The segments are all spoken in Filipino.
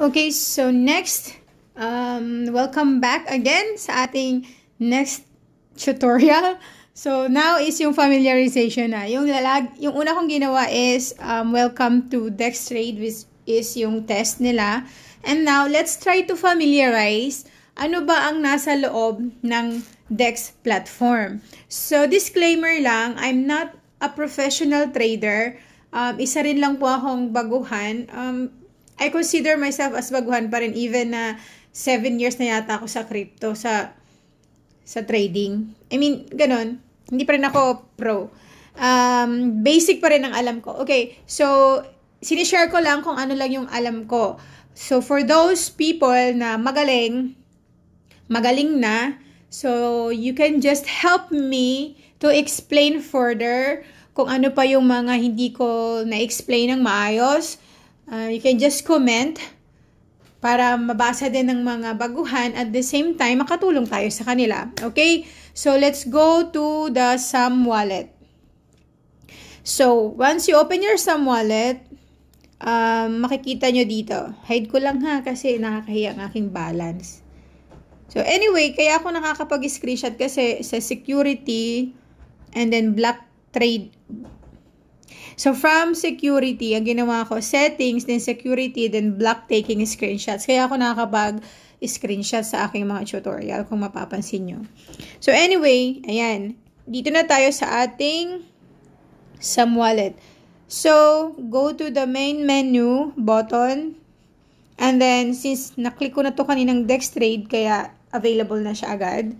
Okay, so next, um, welcome back again sa ating next tutorial. So now is yung familiarization na. Yung lalag, yung una kong ginawa is um, welcome to Dextrade which is yung test nila. And now let's try to familiarize ano ba ang nasa loob ng Dex platform. So disclaimer lang, I'm not a professional trader. Um, isa rin lang po akong baguhan. Um, I consider myself as baguhan pa rin even na 7 years na yata ako sa crypto, sa sa trading. I mean, ganun. Hindi pa rin ako pro. Um, basic pa rin ang alam ko. Okay, so, sinishare ko lang kung ano lang yung alam ko. So, for those people na magaling, magaling na, so, you can just help me to explain further kung ano pa yung mga hindi ko na-explain ng maayos. Uh, you can just comment para mabasa din ng mga baguhan at the same time makatulong tayo sa kanila. Okay? So let's go to the SAM wallet. So once you open your SAM wallet, um, makikita nyo dito. Hide ko lang ha kasi nakakahiya ang aking balance. So anyway, kaya ako nakakapag-screenshot kasi sa security and then block trade So, from security, ang ginawa ko, settings, then security, then block taking screenshots. Kaya ako nakakapag screenshot sa aking mga tutorial kung mapapansin nyo. So, anyway, ayan. Dito na tayo sa ating SAM wallet. So, go to the main menu button. And then, since naklik ko na to kaninang Dex Trade, kaya available na siya agad.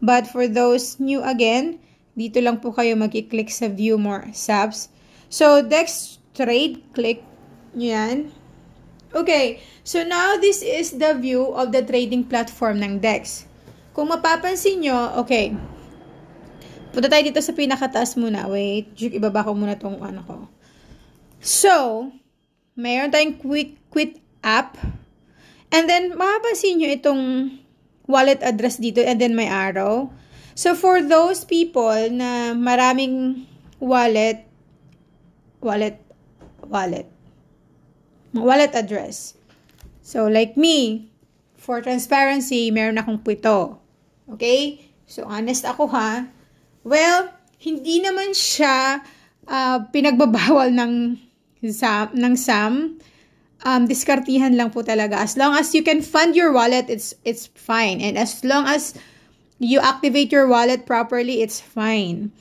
But for those new again, dito lang po kayo mag-click sa view more subs. So, trade, click nyo yan. Okay, so now this is the view of the trading platform ng DEX. Kung mapapansin nyo, okay, punta tayo dito sa pinakataas muna. Wait, ibaba ko muna tong ano ko. So, mayroon tayong quick quit app. And then, mapapansin nyo itong wallet address dito and then may arrow. So, for those people na maraming wallet, wallet wallet wallet address. So like me, for transparency, meron akong pito. Okay? So honest ako ha. Well, hindi naman siya uh, pinagbabawal ng SAM, ng SAM. Um, diskartihan lang po talaga. As long as you can fund your wallet, it's it's fine. And as long as you activate your wallet properly, it's fine.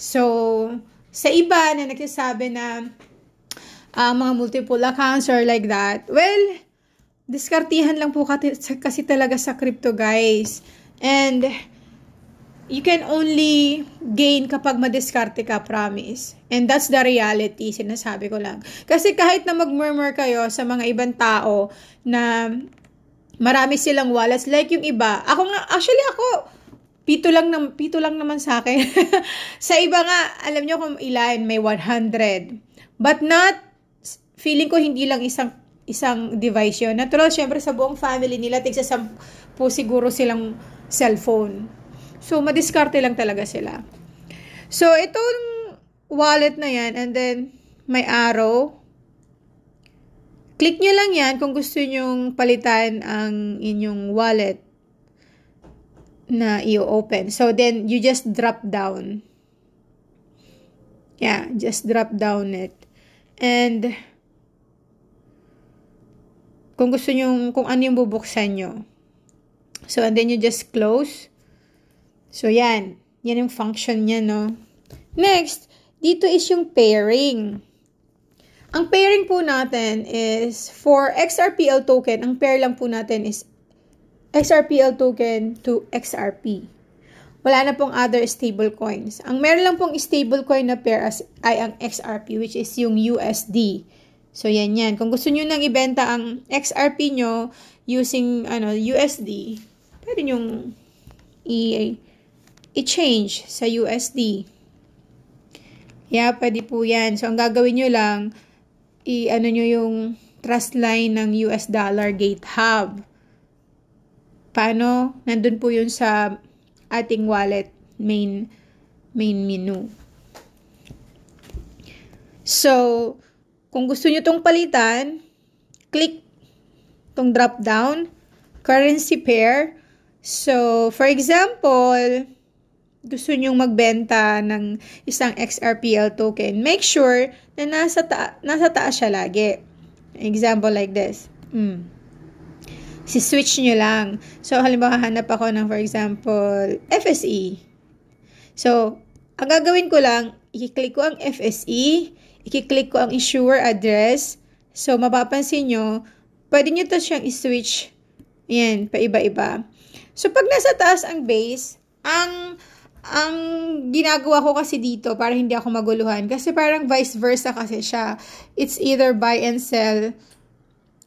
So, sa iba na nagsasabi na uh, mga multiple accounts or like that, well, diskartihan lang po kasi talaga sa crypto guys. And you can only gain kapag madiskarte ka, promise. And that's the reality, sinasabi ko lang. Kasi kahit na mag-murmur kayo sa mga ibang tao na marami silang wallets, like yung iba, ako nga, actually ako, pito lang ng pito lang naman sa akin. sa iba nga, alam niyo kung ilan may 100. But not feeling ko hindi lang isang isang device 'yon. Natural syempre sa buong family nila tigsa sam po siguro silang cellphone. So madiskarte lang talaga sila. So itong wallet na 'yan and then may arrow. Click niyo lang yan kung gusto nyong palitan ang inyong wallet na i-open. So, then, you just drop down. Yeah, just drop down it. And, kung gusto nyo, kung ano yung bubuksan nyo. So, and then you just close. So, yan. Yan yung function niya, no? Next, dito is yung pairing. Ang pairing po natin is, for XRPL token, ang pair lang po natin is XRPL token to XRP. Wala na pong other stable coins. Ang meron lang pong stable coin na pair as, ay ang XRP which is yung USD. So yan yan. Kung gusto niyo nang ibenta ang XRP nyo using ano USD, pwede niyo i-change sa USD. Yeah, pwede po yan. So ang gagawin niyo lang, i-ano niyo yung trust line ng US dollar gate hub. Paano? Nandun po yun sa ating wallet main main menu. So, kung gusto nyo itong palitan, click itong drop down, currency pair. So, for example, gusto nyong magbenta ng isang XRPL token, make sure na nasa, ta nasa taas siya lagi. Example like this. Mm si switch nyo lang. So, halimbawa, hanap ako ng, for example, FSE. So, ang gagawin ko lang, i-click ko ang FSE, i-click ko ang issuer address. So, mapapansin nyo, pwede nyo to siyang i-switch. Ayan, paiba-iba. So, pag nasa taas ang base, ang ang ginagawa ko kasi dito para hindi ako maguluhan kasi parang vice versa kasi siya. It's either buy and sell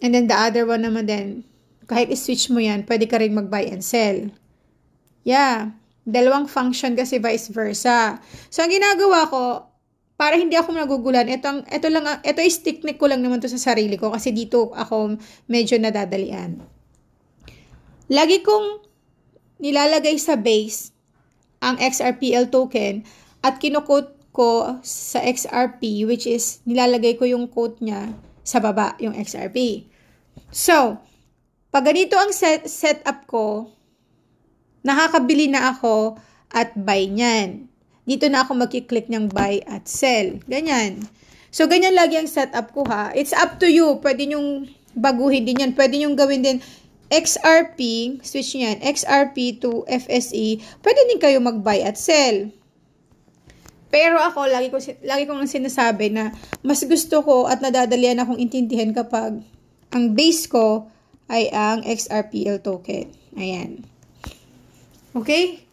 and then the other one naman din kahit i switch mo yan, pwede ka rin mag-buy and sell. Yeah. Dalawang function kasi vice versa. So, ang ginagawa ko, para hindi ako nagugulan, ito, ang, ito, lang, ito is technique ko lang naman to sa sarili ko kasi dito ako medyo nadadalian. Lagi kong nilalagay sa base ang XRPL token at kinukot ko sa XRP which is nilalagay ko yung quote niya sa baba, yung XRP. So, pag ganito ang set, setup ko, nakakabili na ako at buy niyan. Dito na ako magki-click ng buy at sell. Ganyan. So, ganyan lagi ang setup ko ha. It's up to you. Pwede nyong baguhin din yan. Pwede nyong gawin din XRP, switch nyo XRP to FSE. Pwede din kayo mag-buy at sell. Pero ako, lagi ko, lagi kong sinasabi na mas gusto ko at nadadalian akong intindihan kapag ang base ko ay ang XRPL token. Ayan. Okay?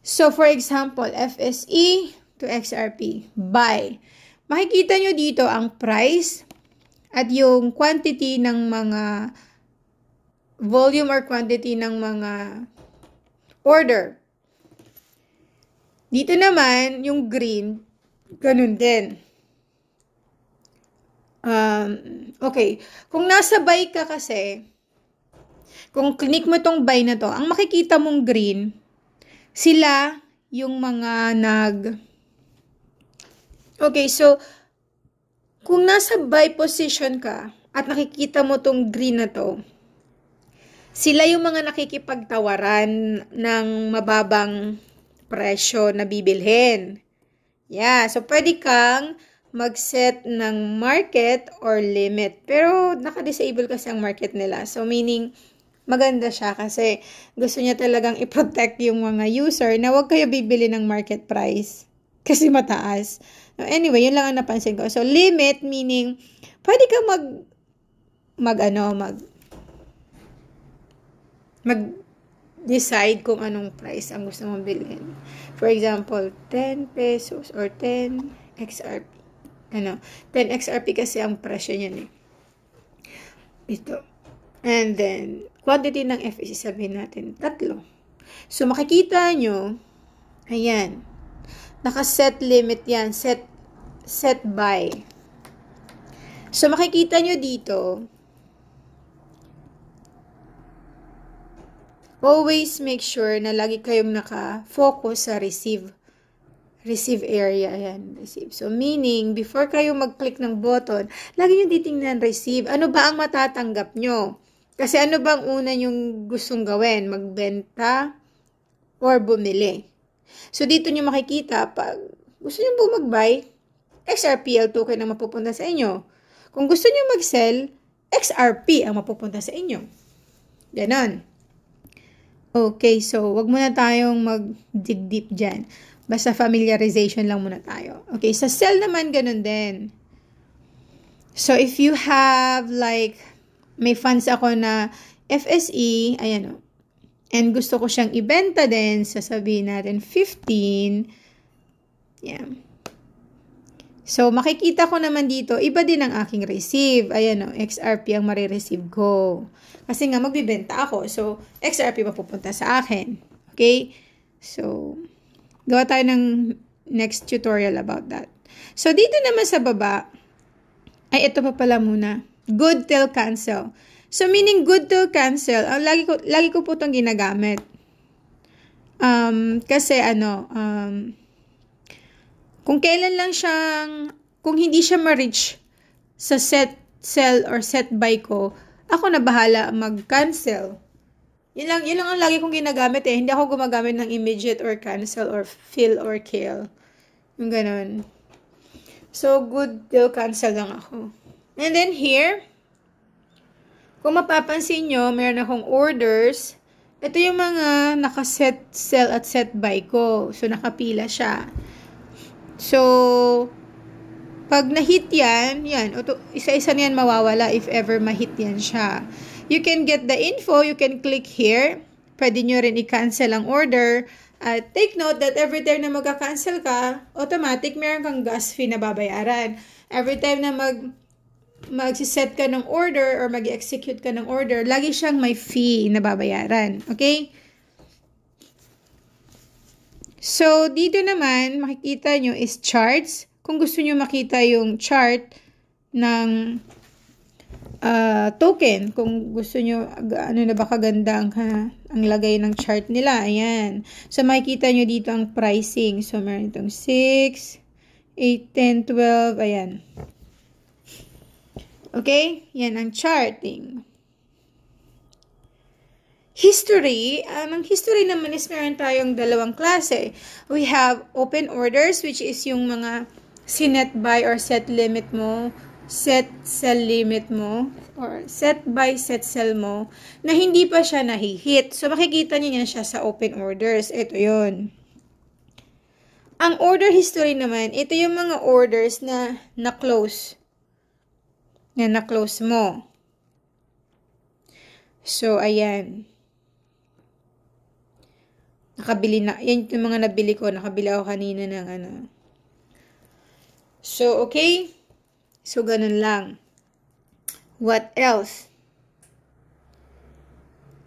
So, for example, FSE to XRP. Buy. Makikita nyo dito ang price at yung quantity ng mga volume or quantity ng mga order. Dito naman, yung green, ganun din um, okay, kung nasa buy ka kasi, kung click mo itong buy na to, ang makikita mong green, sila yung mga nag... Okay, so, kung nasa buy position ka at nakikita mo itong green na to, sila yung mga nakikipagtawaran ng mababang presyo na bibilhin. Yeah, so pwede kang mag-set ng market or limit. Pero naka-disable kasi ang market nila. So meaning maganda siya kasi gusto niya talagang i-protect yung mga user na wag kayo bibili ng market price kasi mataas. Anyway, yun lang ang napansin ko. So limit meaning pwede ka mag mag ano, mag mag decide kung anong price ang gusto mong bilhin. For example, 10 pesos or 10 XRP ano, 10 XRP kasi ang presyo niyan eh. Ito. And then, quantity ng FEC sabihin natin, tatlo. So, makikita nyo, ayan, naka-set limit yan, set, set by. So, makikita nyo dito, always make sure na lagi kayong naka-focus sa receive receive area. Ayan, receive. So, meaning, before kayo mag-click ng button, lagi nyo titingnan receive. Ano ba ang matatanggap nyo? Kasi ano bang una yung gustong gawin? Magbenta or bumili? So, dito nyo makikita, pag gusto nyo po mag-buy, XRPL token ang mapupunta sa inyo. Kung gusto nyo mag-sell, XRP ang mapupunta sa inyo. Ganon. Okay, so wag muna tayong mag-dig deep dyan. Basta familiarization lang muna tayo. Okay, sa cell naman, ganun din. So, if you have like, may funds ako na FSE, ayan o, and gusto ko siyang ibenta din, sasabihin natin 15, yeah. So, makikita ko naman dito, iba din ang aking receive. Ayan o, XRP ang marireceive ko. Kasi nga, magbibenta ako. So, XRP mapupunta sa akin. Okay? So, Gawa tayo ng next tutorial about that. So, dito naman sa baba, ay ito pa pala muna. Good till cancel. So, meaning good till cancel, ang lagi ko, lagi ko po itong ginagamit. Um, kasi ano, um, kung kailan lang siyang, kung hindi siya ma-reach sa set, sell, or set buy ko, ako na bahala mag-cancel. Yun lang, yun lang ang lagi kong ginagamit eh. Hindi ako gumagamit ng immediate or cancel or fill or kill. Yung ganun. So, good deal cancel lang ako. And then here, kung mapapansin nyo, meron akong orders. Ito yung mga nakaset sell at set buy ko. So, nakapila siya. So, pag nahit yan, yan, isa-isa na yan mawawala if ever ma-hit yan siya. You can get the info, you can click here. Pwede nyo rin i-cancel ang order. At uh, take note that every time na magka-cancel ka, automatic meron kang gas fee na babayaran. Every time na mag magsiset ka ng order or mag-execute ka ng order, lagi siyang may fee na babayaran. Okay? So, dito naman, makikita nyo is charts. Kung gusto nyo makita yung chart ng uh, token kung gusto nyo ano na ba kaganda ang, ha, ang lagay ng chart nila. Ayan. So, makikita nyo dito ang pricing. So, meron itong 6, 8, 10, 12. Ayan. Okay? Yan ang charting. History, um, ah, ang history naman is meron tayong dalawang klase. We have open orders, which is yung mga sinet buy or set limit mo set cell limit mo or set by set cell mo na hindi pa siya nahihit. So, makikita niyo yan siya sa open orders. Ito yon Ang order history naman, ito yung mga orders na na-close. Na na-close mo. So, ayan. Nakabili na. Yan yung mga nabili ko. Nakabili ako kanina ng ano. So, okay. So, ganun lang. What else?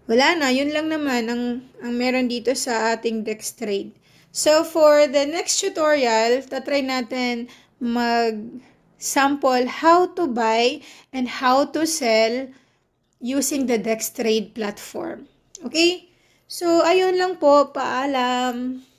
Wala na, yun lang naman ang, ang meron dito sa ating dex trade. So, for the next tutorial, tatry natin mag-sample how to buy and how to sell using the dex trade platform. Okay? So, ayun lang po. Paalam.